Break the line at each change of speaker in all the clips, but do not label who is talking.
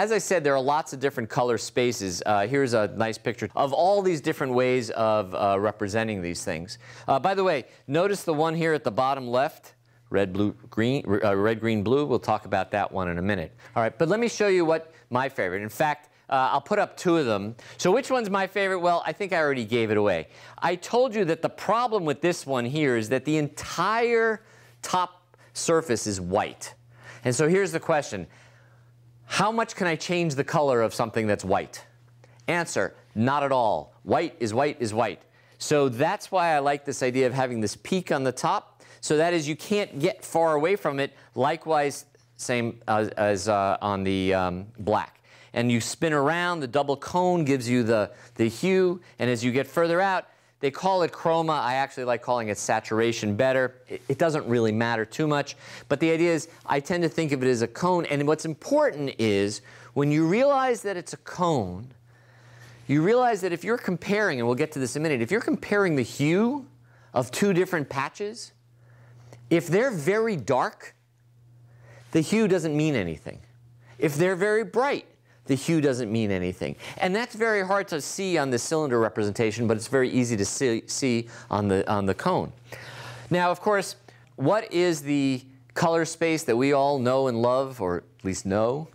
As I said, there are lots of different color spaces. Uh, here's a nice picture of all these different ways of uh, representing these things. Uh, by the way, notice the one here at the bottom left, red, blue, green, uh, red, green, blue. We'll talk about that one in a minute. All right, but let me show you what my favorite. In fact, uh, I'll put up two of them. So which one's my favorite? Well, I think I already gave it away. I told you that the problem with this one here is that the entire top surface is white. And so here's the question. How much can I change the color of something that's white? Answer, not at all. White is white is white. So that's why I like this idea of having this peak on the top. So that is you can't get far away from it. Likewise, same as, as uh, on the um, black. And you spin around, the double cone gives you the, the hue. And as you get further out, they call it chroma. I actually like calling it saturation better. It, it doesn't really matter too much. But the idea is I tend to think of it as a cone. And what's important is when you realize that it's a cone, you realize that if you're comparing, and we'll get to this in a minute, if you're comparing the hue of two different patches, if they're very dark, the hue doesn't mean anything. If they're very bright, the hue doesn't mean anything. And that's very hard to see on the cylinder representation, but it's very easy to see, see on, the, on the cone. Now, of course, what is the color space that we all know and love, or at least know,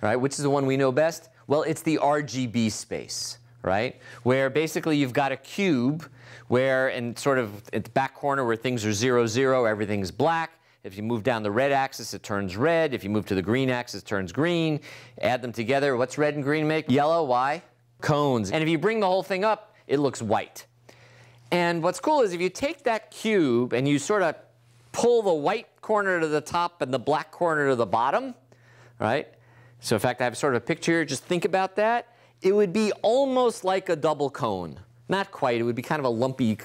right? Which is the one we know best? Well, it's the RGB space, right? Where basically you've got a cube where, and sort of at the back corner where things are zero, zero, everything's black. If you move down the red axis, it turns red. If you move to the green axis, it turns green. Add them together. What's red and green make? Yellow. Why? Cones. And if you bring the whole thing up, it looks white. And what's cool is if you take that cube and you sort of pull the white corner to the top and the black corner to the bottom, right? So in fact, I have sort of a picture here. Just think about that. It would be almost like a double cone. Not quite. It would be kind of a lumpy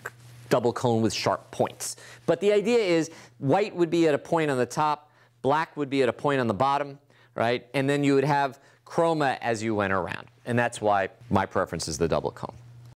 double cone with sharp points. But the idea is white would be at a point on the top, black would be at a point on the bottom, right? And then you would have chroma as you went around. And that's why my preference is the double cone.